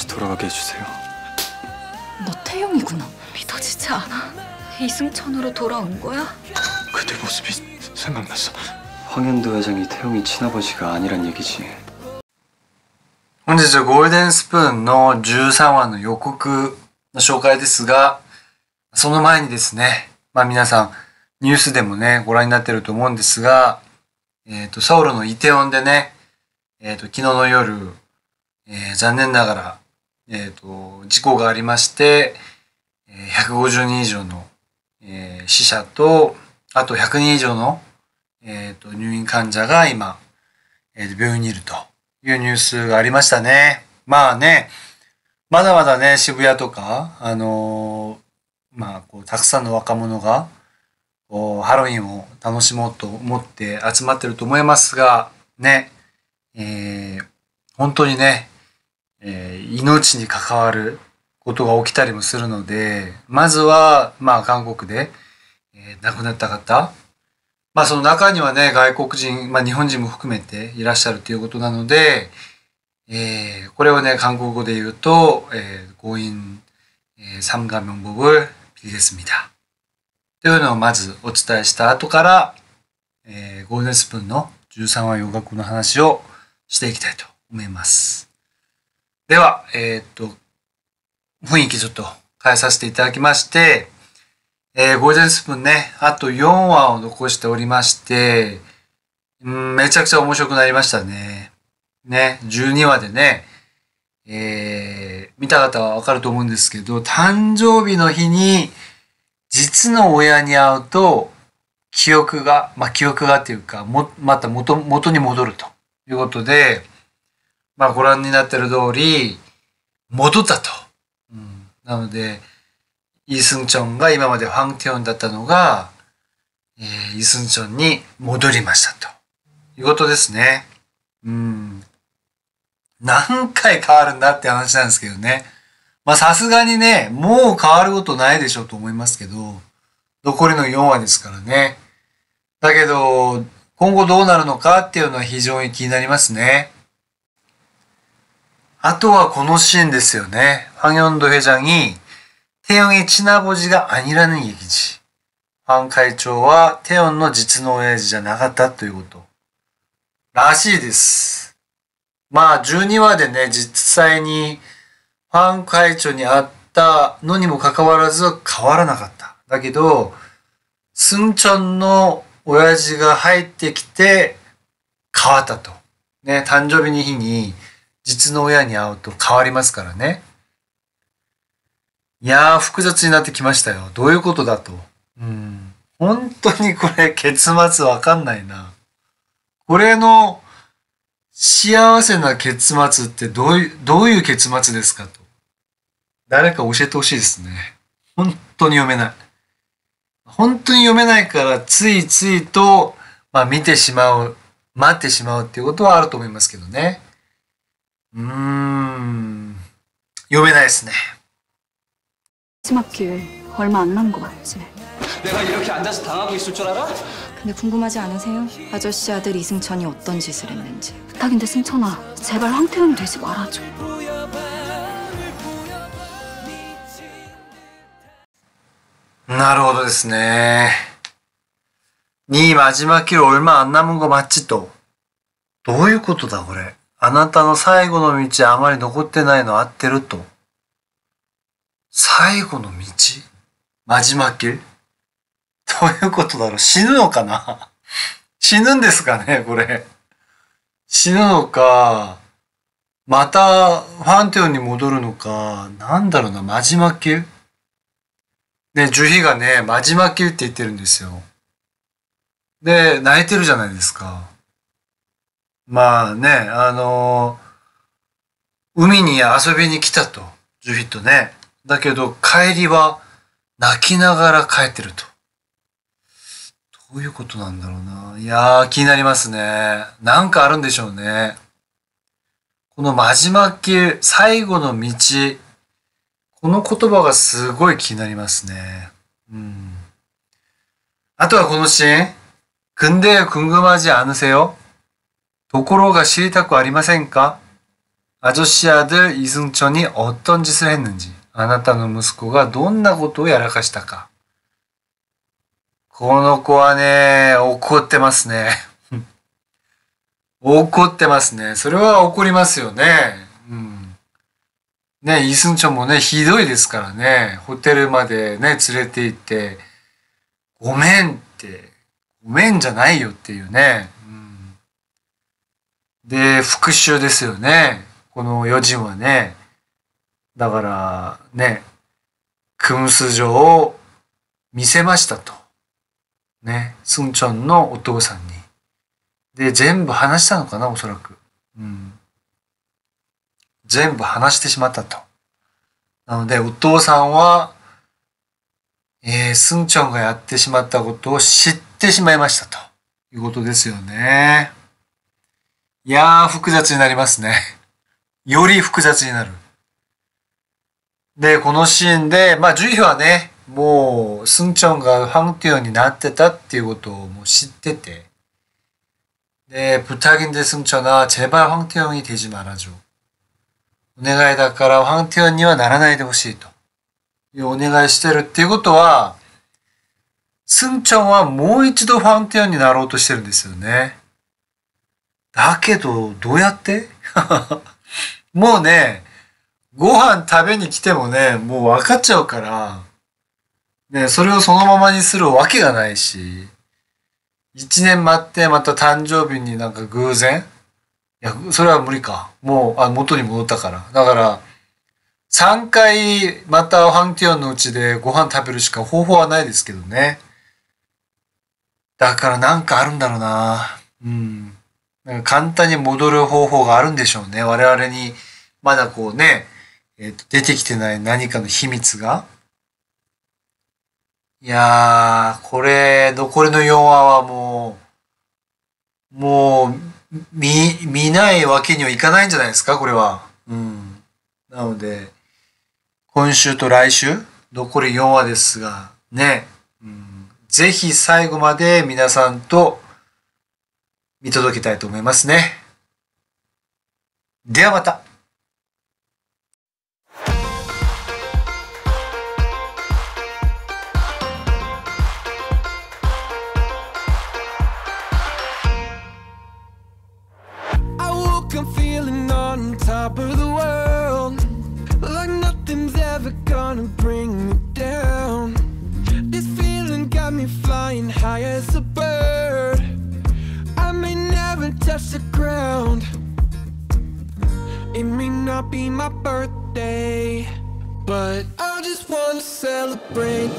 다시돌아가게해주세요너태영이구나믿어지지않아이승천으로돌아온거야그때모습이생각났어황현도회장이태이친아버지가아니란얘기지本日ゴールデンスプーンの13話の予告の紹介ですが、その前にですね、まあ皆さんニュースでもね、ご覧になってると思うんですが、えっ、ー、と、ソウルのイテオンでね、えっ、ー、と、昨日の夜、えー、残念ながらえー、と、事故がありまして、150人以上の、えー、死者と、あと100人以上の、えー、と、入院患者が今、えー、病院にいるというニュースがありましたね。まあね、まだまだね、渋谷とか、あのー、まあ、こう、たくさんの若者が、こう、ハロウィンを楽しもうと思って集まってると思いますが、ね、えー、本当にね、えー、命に関わることが起きたりもするので、まずは、まあ、韓国で、えー、亡くなった方、まあ、その中にはね、外国人、まあ、日本人も含めていらっしゃるということなので、えー、これをね、韓国語で言うと、えー、強引、えー、三가명복을빌리겠습니というのをまずお伝えした後から、えー、ゴールデンスプーンの13話洋楽の話をしていきたいと思います。では、えー、っと、雰囲気ちょっと変えさせていただきまして、えー、ゴールデンスプーンね、あと4話を残しておりまして、うん、めちゃくちゃ面白くなりましたね。ね、12話でね、えー、見た方はわかると思うんですけど、誕生日の日に、実の親に会うと、記憶が、まあ、記憶がっていうか、も、また元、元に戻るということで、まあご覧になってる通り、戻ったと。うん、なので、イ・ースンチョンが今までファンテオンだったのが、えー、イ・スンチョンに戻りましたと。いうことですね。うん。何回変わるんだって話なんですけどね。まあさすがにね、もう変わることないでしょうと思いますけど、残りの4話ですからね。だけど、今後どうなるのかっていうのは非常に気になりますね。あとはこのシーンですよね황현도회장이태영의친아버지가아니라는얘기지ン会長は태の実の親父じゃなかったということらしいですまあ、12話でね、実際にファン会長に会ったのにもかかわらず変わらなかった。だけど、スンチョンの親父が入ってきて変わったと。ね、誕生日の日に実の親に会うと変わりますからね。いやー、複雑になってきましたよ。どういうことだと。うん。本当にこれ、結末わかんないな。これの幸せな結末ってどういう、どういう結末ですかと。誰か教えてほしいですね。本当に読めない。本当に読めないから、ついついと、まあ見てしまう、待ってしまうっていうことはあると思いますけどね。 음, 요메나였네. 으 마지막 기회 얼마 안 남은 거 알지? 내가 이렇게 앉아서 당하고 있을 줄 알아? 근데 궁금하지 않으세요? 아저씨 아들 이승천이 어떤 짓을 했는지. 부탁인데 승천아, 제발 황태웅 되지 말아줘. 나로도ですね. 네 마지막 길 얼마 안 남은 거 맞지 또? どういうことだこれあなたの最後の道あまり残ってないの合ってると。最後の道まじまけどういうことだろう死ぬのかな死ぬんですかねこれ。死ぬのか、またファンテオンに戻るのか、なんだろうな、まじまけで、樹皮がね、まじまけって言ってるんですよ。で、泣いてるじゃないですか。まあね、あのー、海に遊びに来たと、ジュフィットね。だけど帰りは泣きながら帰ってると。どういうことなんだろうな。いやー、気になりますね。なんかあるんでしょうね。この真島マ級、最後の道、この言葉がすごい気になりますね。うん。あとはこのシーン。근데軍ぐまじあぬせよ。도코로가시리타쿠아리마센까아저씨아들이승천이어떤짓을했는지なたの息子がどんなことをやらかしたかこの子はね、怒ってますね。怒ってますね。それは怒りますよね。うん。ね、イスンチョンもね、ひどいですからね、ホテルまでね、連れて行って、ごめんって、ごめんじゃないよっていうね。で、復讐ですよね。この余人はね。だからね、クムス城を見せましたと。ね、スンチョンのお父さんに。で、全部話したのかな、おそらく。うん。全部話してしまったと。なので、お父さんは、えー、スンチョンがやってしまったことを知ってしまいましたということですよね。いやー、複雑になりますね。より複雑になる。で、このシーンで、まあ、ジュイはね、もう、スンチョンがファンティオンになってたっていうことをもう知ってて、で、부バ인ファンテ제발ンに、영じ되지말아줘お願いだからンティオンにはならないでほしいとお願いしてるっていうことは、スンチョンはもう一度ファンティオンになろうとしてるんですよね。だけど、どうやって もうね、ご飯食べに来てもね、もう分かっちゃうから、ね、それをそのままにするわけがないし、一年待ってまた誕生日になんか偶然いや、それは無理か。もう、あ、元に戻ったから。だから、3回またァンキョンのうちでご飯食べるしか方法はないですけどね。だからなんかあるんだろうな。うん。簡単に戻る方法があるんでしょうね。我々にまだこうね、えー、と出てきてない何かの秘密が。いやー、これ、残りの4話はもう、もう、見、見ないわけにはいかないんじゃないですか、これは。うん。なので、今週と来週、残り4話ですが、ね、うん、ぜひ最後まで皆さんと見届けたいと思いますね。ではまた。top of the world Like nothing's ever gonna bring me down This feeling got me flying high as a bird touch the ground It may not be my birthday But I just wanna celebrate